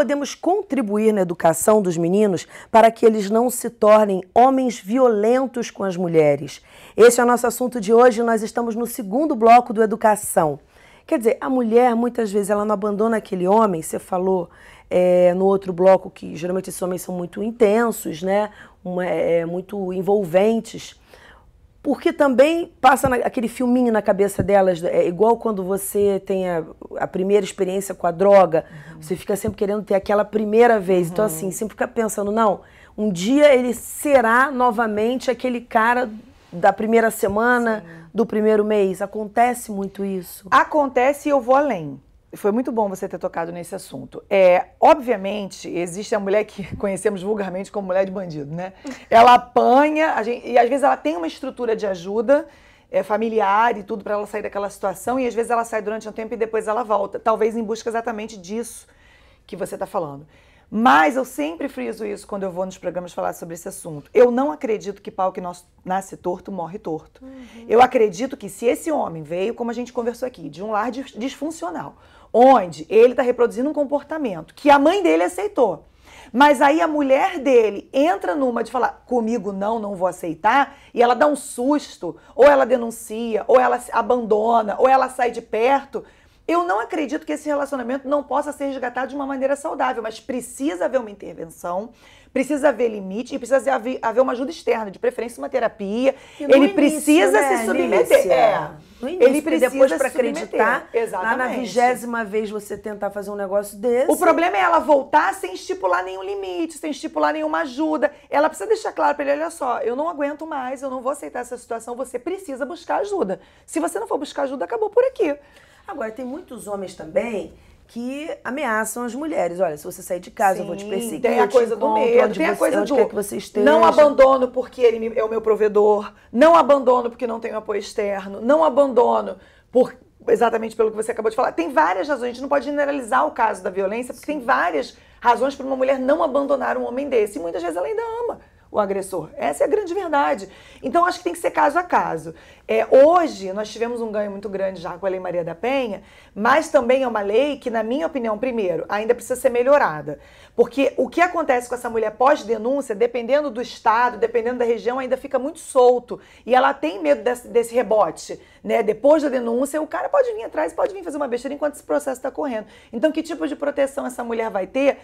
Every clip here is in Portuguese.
podemos contribuir na educação dos meninos para que eles não se tornem homens violentos com as mulheres? Esse é o nosso assunto de hoje. Nós estamos no segundo bloco do Educação. Quer dizer, a mulher muitas vezes ela não abandona aquele homem. Você falou é, no outro bloco que geralmente esses homens são muito intensos, né? Uma, é, muito envolventes. Porque também passa na, aquele filminho na cabeça delas, é, é igual quando você tem a, a primeira experiência com a droga, uhum. você fica sempre querendo ter aquela primeira vez. Então, uhum. Então, assim, sempre fica pensando, não, um dia ele será novamente aquele cara da primeira semana, Sim. do primeiro mês. Acontece muito isso. Acontece e eu vou além foi muito bom você ter tocado nesse assunto. É, obviamente, existe a mulher que conhecemos vulgarmente como mulher de bandido, né? Ela apanha, gente, e às vezes ela tem uma estrutura de ajuda é, familiar e tudo para ela sair daquela situação, e às vezes ela sai durante um tempo e depois ela volta, talvez em busca exatamente disso que você está falando. Mas eu sempre friso isso quando eu vou nos programas falar sobre esse assunto. Eu não acredito que pau que nasce torto morre torto. Uhum. Eu acredito que se esse homem veio, como a gente conversou aqui, de um lar disfuncional, onde ele está reproduzindo um comportamento que a mãe dele aceitou. Mas aí a mulher dele entra numa de falar comigo não, não vou aceitar, e ela dá um susto, ou ela denuncia, ou ela abandona, ou ela sai de perto. Eu não acredito que esse relacionamento não possa ser resgatado de uma maneira saudável, mas precisa haver uma intervenção, precisa haver limite e precisa haver, haver uma ajuda externa, de preferência uma terapia. Ele início, precisa né, se submeter. É. No início, ele precisa depois para acreditar. Exatamente. Na vigésima vez você tentar fazer um negócio desse. O problema é ela voltar sem estipular nenhum limite, sem estipular nenhuma ajuda. Ela precisa deixar claro para ele: olha só, eu não aguento mais, eu não vou aceitar essa situação. Você precisa buscar ajuda. Se você não for buscar ajuda, acabou por aqui. Agora, tem muitos homens também que ameaçam as mulheres. Olha, se você sair de casa, Sim, eu vou te perseguir. Tem a coisa do medo, tem a coisa do que você esteja. não abandono porque ele é o meu provedor, não abandono porque não tenho apoio externo, não abandono por exatamente pelo que você acabou de falar. Tem várias razões, a gente não pode generalizar o caso da violência, porque Sim. tem várias razões para uma mulher não abandonar um homem desse. E muitas vezes ela ainda ama o agressor. Essa é a grande verdade. Então acho que tem que ser caso a caso. É, hoje nós tivemos um ganho muito grande já com a Lei Maria da Penha, mas também é uma lei que, na minha opinião, primeiro, ainda precisa ser melhorada. Porque o que acontece com essa mulher pós-denúncia, dependendo do estado, dependendo da região, ainda fica muito solto. E ela tem medo desse, desse rebote. Né? Depois da denúncia, o cara pode vir atrás, pode vir fazer uma besteira enquanto esse processo está correndo. Então, que tipo de proteção essa mulher vai ter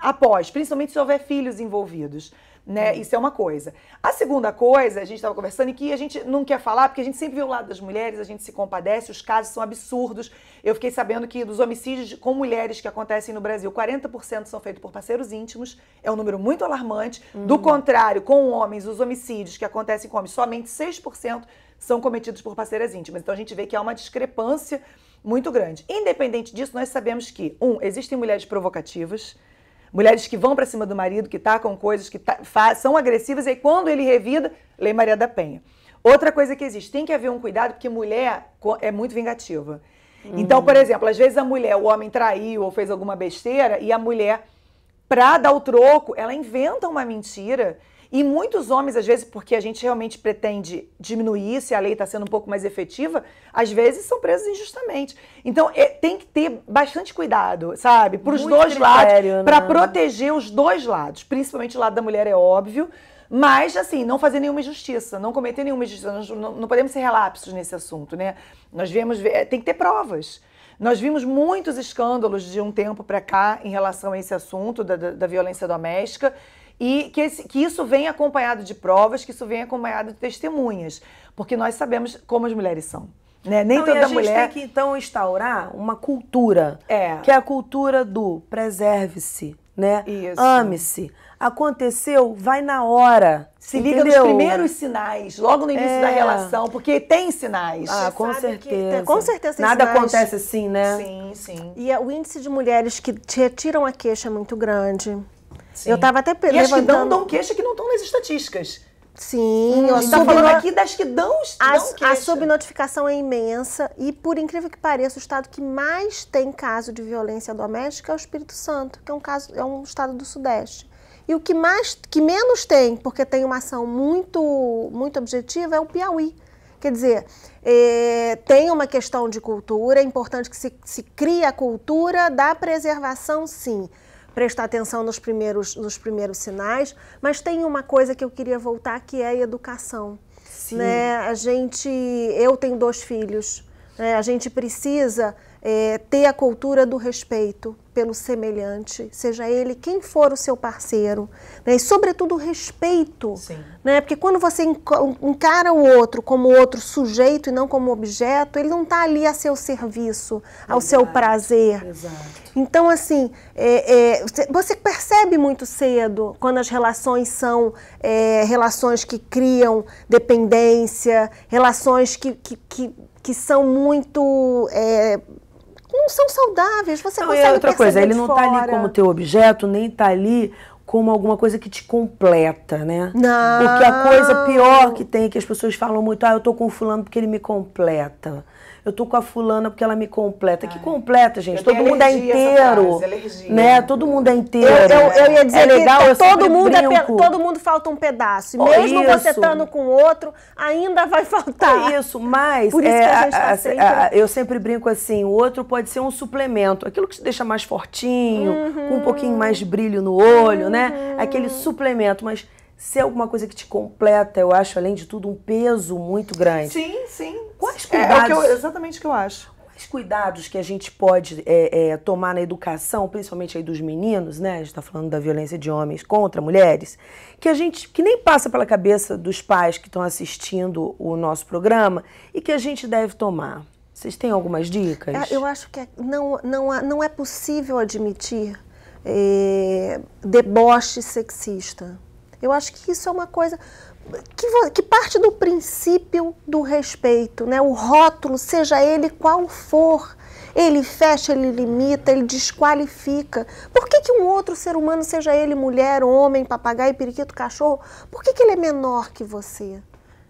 após, principalmente se houver filhos envolvidos. Né? Uhum. Isso é uma coisa. A segunda coisa, a gente estava conversando, e que a gente não quer falar, porque a gente sempre vê o lado das mulheres, a gente se compadece, os casos são absurdos. Eu fiquei sabendo que dos homicídios com mulheres que acontecem no Brasil, 40% são feitos por parceiros íntimos, é um número muito alarmante. Uhum. Do contrário, com homens, os homicídios que acontecem com homens, somente 6% são cometidos por parceiras íntimas. Então a gente vê que há uma discrepância muito grande. Independente disso, nós sabemos que, um, existem mulheres provocativas Mulheres que vão para cima do marido, que tacam tá coisas, que ta tá, são agressivas, e aí, quando ele revida, Lei Maria da Penha. Outra coisa que existe, tem que haver um cuidado, porque mulher é muito vingativa. Então, uhum. Então, por exemplo, às vezes a mulher, o homem traiu ou fez alguma besteira, e a mulher, pra dar o troco, ela inventa uma mentira e muitos homens, às vezes, porque a gente realmente pretende diminuir, se a lei está sendo um pouco mais efetiva, às vezes são presos injustamente. Então é, tem que ter bastante cuidado, sabe? Para os dois critério, lados, para né? proteger os dois lados. Principalmente o lado da mulher, é óbvio. Mas, assim, não fazer nenhuma injustiça, não cometer nenhuma injustiça. Nós não, não podemos ser relapsos nesse assunto, né? Nós viemos. É, tem que ter provas. Nós vimos muitos escândalos de um tempo para cá em relação a esse assunto da, da, da violência doméstica e que, esse, que isso vem acompanhado de provas, que isso vem acompanhado de testemunhas, porque nós sabemos como as mulheres são. Né? Nem então, toda a gente tem que então instaurar uma cultura, é. que é a cultura do preserve-se, né? Ame-se. Aconteceu, vai na hora. Se entendeu? liga nos primeiros sinais, logo no início é. da relação, porque tem sinais. Ah, com certeza. Tem, com certeza. Nada sinais. acontece assim, né? Sim, sim. E é o índice de mulheres que retiram a queixa é muito grande. Sim. Eu estava até e levantando... as que dão, dão queixa que não estão nas estatísticas. Sim, hum, a, gente tá falando aqui das que dão, as, A subnotificação é imensa e, por incrível que pareça, o estado que mais tem caso de violência doméstica é o Espírito Santo, que é um, caso, é um estado do Sudeste. E o que, mais, que menos tem, porque tem uma ação muito, muito objetiva, é o Piauí. Quer dizer, é, tem uma questão de cultura, é importante que se, se crie a cultura da preservação, sim prestar atenção nos primeiros, nos primeiros sinais. Mas tem uma coisa que eu queria voltar que é a educação. Sim. Né? A gente, eu tenho dois filhos. Né? A gente precisa é, ter a cultura do respeito pelo semelhante, seja ele quem for o seu parceiro, né? e sobretudo o respeito, Sim. né? porque quando você encara o outro como outro sujeito e não como objeto, ele não está ali a seu serviço, ao Exato. seu prazer. Exato. Então assim, é, é, você percebe muito cedo quando as relações são é, relações que criam dependência, relações que, que, que que são muito é, não são saudáveis. Você não, consegue é outra coisa, ele não está ali como teu objeto, nem está ali como alguma coisa que te completa, né? Não. Porque a coisa pior que tem é que as pessoas falam muito, ah, eu tô com fulano porque ele me completa eu tô com a fulana porque ela me completa. Ai. Que completa, gente? todo mundo é inteiro. né? Todo mundo é inteiro. Eu, eu ia dizer é legal, que todo mundo, é, todo mundo falta um pedaço. E mesmo isso. você estando com outro, ainda vai faltar. É isso, mas Por isso é, que a gente tá a, sempre... A, eu sempre brinco assim, o outro pode ser um suplemento. Aquilo que te deixa mais fortinho, uhum. com um pouquinho uhum. mais brilho no olho, uhum. né? Aquele uhum. suplemento, mas se é alguma coisa que te completa, eu acho, além de tudo, um peso muito grande. Sim, sim. Quais é, é cuidados? É, eu, exatamente o que eu acho. Quais cuidados que a gente pode é, é, tomar na educação, principalmente aí dos meninos, né? A gente está falando da violência de homens contra mulheres, que a gente que nem passa pela cabeça dos pais que estão assistindo o nosso programa e que a gente deve tomar. Vocês têm algumas dicas? É, eu acho que não, não, não é possível admitir deboche sexista eu acho que isso é uma coisa que, que, parte do princípio do respeito, né? O rótulo, seja ele qual for, ele fecha, ele limita, ele desqualifica. Por que, que um outro ser humano, seja ele mulher, homem, papagaio, periquito, cachorro, por que, que ele é menor que você?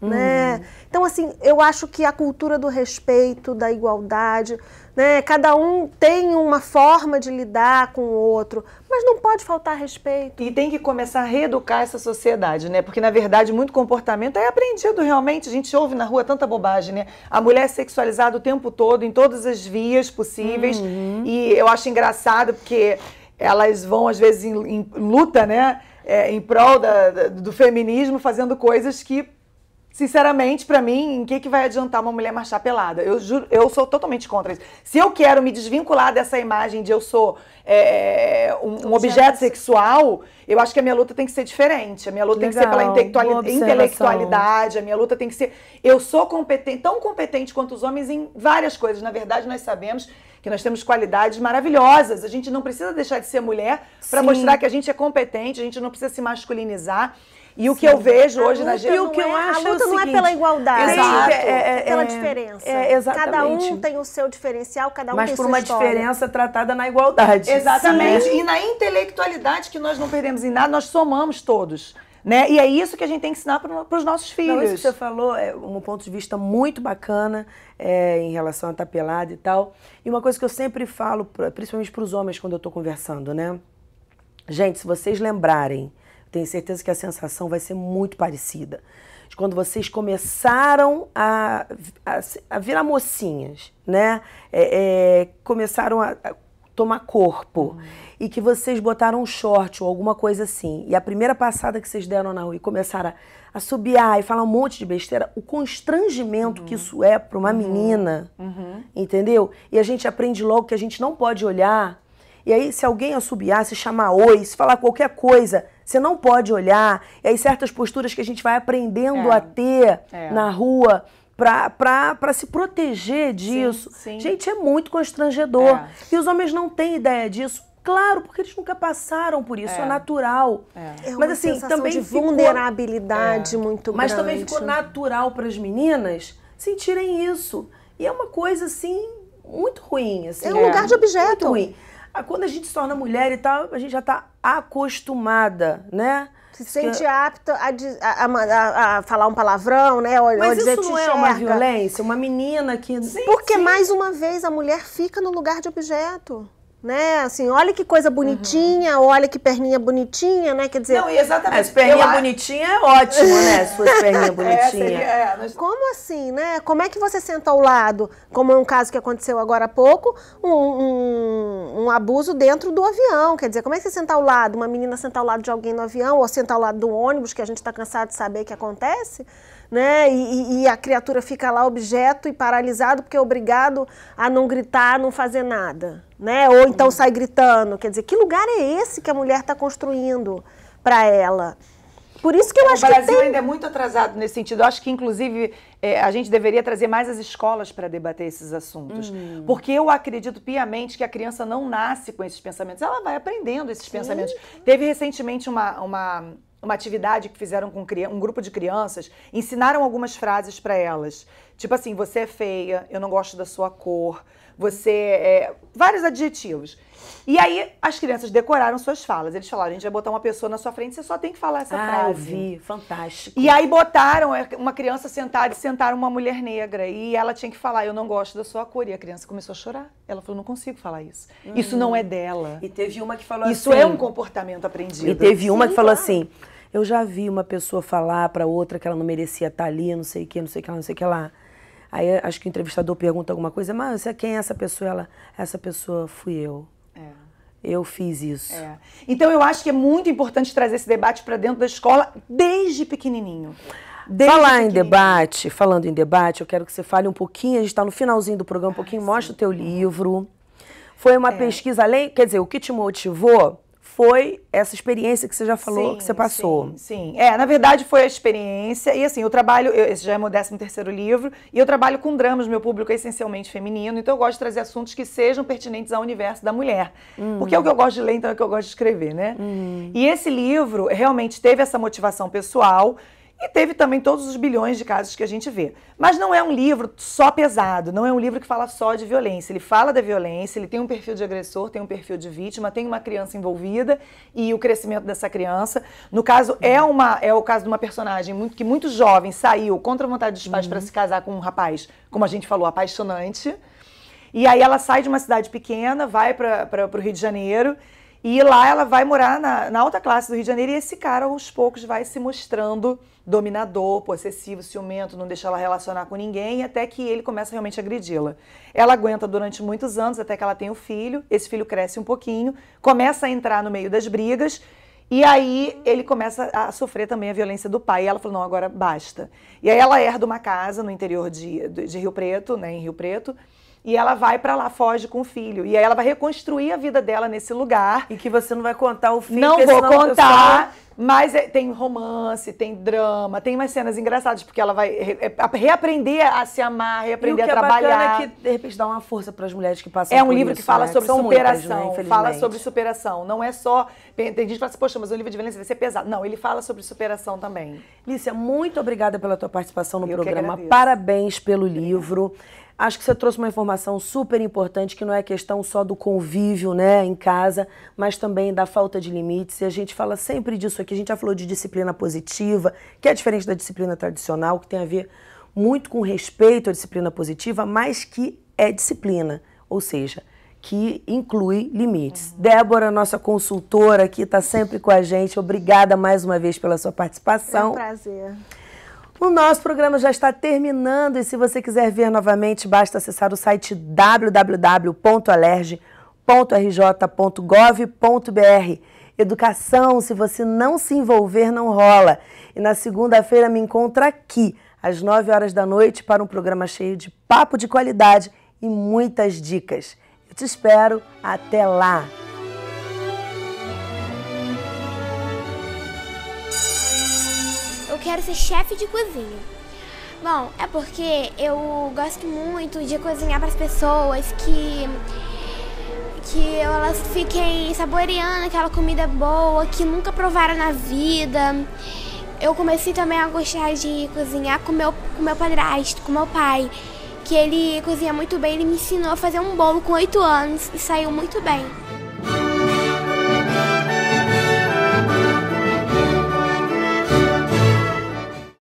Né? Uhum. Então, assim, eu acho que a cultura do respeito, da igualdade, né? Cada um tem uma forma de lidar com o outro, mas não pode faltar respeito. E tem que começar a reeducar essa sociedade, né? Porque, na verdade, muito comportamento é aprendido realmente. A gente ouve na rua tanta bobagem, né? A mulher é sexualizada o tempo todo, em todas as vias possíveis. Uhum. E eu acho engraçado porque elas vão, às vezes, em, em luta, né? É, em prol da, do feminismo, fazendo coisas que Sinceramente, para mim, em que, que vai adiantar uma mulher marchar pelada? Eu juro, eu sou totalmente contra isso. Se eu quero me desvincular dessa imagem de eu sou é, um, um, objeto sexual, eu acho que a minha luta tem que ser diferente. A minha luta Legal, tem que ser pela intelectuali intelectualidade, a minha luta tem que ser. Eu sou competente, tão competente quanto os homens em várias coisas. Na verdade, nós sabemos que nós temos qualidades maravilhosas. A gente não precisa deixar de ser mulher para mostrar que a gente é competente, a gente não precisa se masculinizar. E o Sim. que eu vejo hoje na gente. E o que eu é, acho. A é luta é não seguinte, é pela igualdade, Exato. É, é, é, pela diferença. exatamente. É, cada um tem o seu diferencial, cada um Mas tem por uma história. diferença tratada na igualdade. Exatamente. Sim. E na intelectualidade que nós não perdemos em nada, nós somamos todos. Né? E é isso que a gente tem que ensinar para os nossos filhos. Não, isso que você falou é um ponto de vista muito bacana é, em relação à tapelada e tal. E uma coisa que eu sempre falo, principalmente para os homens quando eu estou conversando, né? Gente, se vocês lembrarem tenho certeza que a sensação vai ser muito parecida. De quando vocês começaram a, a, a virar mocinhas, né? É, é, começaram a, a, tomar corpo. Uhum. E que vocês botaram um short ou alguma coisa assim. E a primeira passada que vocês deram na rua e começaram a, a subiar e falar um monte de besteira, o constrangimento uhum. que isso é para uma uhum. menina, uhum. entendeu? E a gente aprende logo que a gente não pode olhar e aí, se alguém assobiar, se chamar oi, se falar qualquer coisa, você não pode olhar. E aí, certas posturas que a gente vai aprendendo é. a ter é. na rua para se proteger disso. Sim, sim. Gente, é muito constrangedor. É. E os homens não têm ideia disso. Claro, porque eles nunca passaram por isso, é, é natural. É. é Mas assim, também de ficou... vulnerabilidade é. muito Mas grande. Mas também ficou natural para as meninas sentirem isso. E é uma coisa assim muito ruim, assim. É um lugar de objeto. Muito ruim. Ah, quando a gente se torna mulher e tal, a gente já está acostumada, né? Se sente que... É- apta a, a, a, a, falar um palavrão, né? Ou, Mas ou dizer, isso não é uma violência? Uma menina que... Sim, Porque, sim. mais uma vez, a mulher fica no lugar de objeto né? Assim, olha que coisa bonitinha, uhum. olha que perninha bonitinha, né? Quer dizer, não, exatamente. As perninha eu... bonitinha é ótimo, né? Se fosse perninha bonitinha. É, seria, é, é Como assim, né? Como é que você senta ao lado, como é um caso que aconteceu agora há pouco, um, um, um abuso dentro do avião? Quer dizer, como é que você senta ao lado, uma menina senta ao lado de alguém no avião ou senta ao lado do ônibus, que a gente está cansado de saber que acontece? né? E, e, a criatura fica lá objeto e paralisado porque é obrigado a não gritar, a não fazer nada, né? Ou então uhum. sai gritando. Quer dizer, que lugar é esse que a mulher está construindo para ela? Por isso que eu acho que. O Brasil tem... ainda é muito atrasado nesse sentido. Eu acho que, inclusive, é, a gente deveria trazer mais as escolas para debater esses assuntos. Hum. Porque eu acredito piamente que a criança não nasce com esses pensamentos, ela vai aprendendo esses Sim. pensamentos. Teve recentemente uma, uma uma atividade que fizeram com um grupo de crianças, ensinaram algumas frases para elas. Tipo assim, você é feia, eu não gosto da sua cor, você é. vários adjetivos. E aí as crianças decoraram suas falas. Eles falaram: a gente vai botar uma pessoa na sua frente, você só tem que falar essa ah, frase. Eu vi, fantástico. E aí botaram é, uma criança sentada e sentaram uma mulher negra. E ela tinha que falar: eu não gosto da sua cor. E a criança começou a chorar. Ela falou: não consigo falar isso. Isso não é hum. dela. E teve uma que falou Isso assim, é um comportamento aprendido. E teve uma Sim, que falou assim. Eu já vi uma pessoa falar para outra que ela não merecia estar tá ali, não sei o que, não sei o que lá, não sei o que lá. Aí acho que o entrevistador pergunta alguma coisa, mas é quem é essa pessoa? Ela, essa pessoa fui eu. Eu fiz isso. É. Então eu acho que é muito importante trazer esse debate para dentro da escola desde pequenininho. Desde falar pequenininho. em debate, falando em debate, eu quero que você fale um pouquinho. A gente está no finalzinho do programa, um ah, pouquinho. mostra sim. o teu livro. Foi uma é. pesquisa além, quer dizer, o que te motivou foi essa experiência que você já falou sim, que você passou? Sim, sim, É, na verdade foi a experiência. E assim, eu trabalho, eu, esse já é meu décimo terceiro livro, e eu trabalho com dramas, meu público é essencialmente feminino, então eu gosto de trazer assuntos que sejam pertinentes ao universo da mulher. Hum. Porque é o que eu gosto de ler, então é o que eu gosto de escrever, né? Hum. E esse livro realmente teve essa motivação pessoal. E teve também todos os bilhões de casos que a gente vê. Mas não é um livro só pesado, não é um livro que fala só de violência. Ele fala da violência, ele tem um perfil de agressor, tem um perfil de vítima, tem uma criança envolvida e o crescimento dessa criança. No caso, é, uhum. uma, é o caso de uma personagem muito, que muito jovem saiu contra a vontade dos pais uhum. para se casar com um rapaz, como a gente falou, apaixonante. E aí ela sai de uma cidade pequena, vai para o Rio de Janeiro e lá ela vai morar na, na, alta classe do Rio de Janeiro e esse cara, aos poucos, vai se mostrando dominador, possessivo, ciumento, não deixa ela relacionar com ninguém, até que ele começa realmente a agredi-la. Ela aguenta durante muitos anos, até que ela tem o filho, esse filho cresce um pouquinho, começa a entrar no meio das brigas, e aí ele começa a sofrer também a violência do pai. E ela falou, não, agora basta. E aí ela herda uma casa no interior de, de Rio Preto, né, em Rio Preto, e ela vai para lá, foge com o filho. E aí ela vai reconstruir a vida dela nesse lugar. E que você não vai contar o filho Não vou contar. Mas é, tem romance, tem drama, tem umas cenas engraçadas, porque ela vai re, é, reaprender a se amar, reaprender a trabalhar. E o que é, é que, de repente, dá uma força para as mulheres que passam É um livro isso, que fala né? sobre superação, muitas, né? fala sobre superação. Não é só... Tem gente que fala assim, poxa, mas o livro de violência vai ser pesado. Não, ele fala sobre superação também. Lícia, muito obrigada pela tua participação no Eu programa. Parabéns pelo livro. Acho que você trouxe uma informação super importante que não é questão só do convívio, né, em casa, mas também da falta de limites. E a gente fala sempre disso aqui. A gente já falou de disciplina positiva, que é diferente da disciplina tradicional, que tem a ver muito com respeito à disciplina positiva, mas que é disciplina, ou seja, que inclui limites. Uhum. Débora, nossa consultora aqui, está sempre com a gente. Obrigada mais uma vez pela sua participação. É um prazer. O nosso programa já está terminando e se você quiser ver novamente, basta acessar o site www.alerj.rj.gov.br. Educação, se você não se envolver, não rola. E na segunda-feira me encontra aqui, às 9 horas da noite, para um programa cheio de papo de qualidade e muitas dicas. Eu te espero. Até lá! quero ser chefe de cozinha. Bom, é porque eu gosto muito de cozinhar para as pessoas que que elas fiquem saboreando aquela comida boa que nunca provaram na vida. Eu comecei também a gostar de cozinhar com meu com meu padrasto, com meu pai, que ele cozinha muito bem, ele me ensinou a fazer um bolo com 8 anos e saiu muito bem.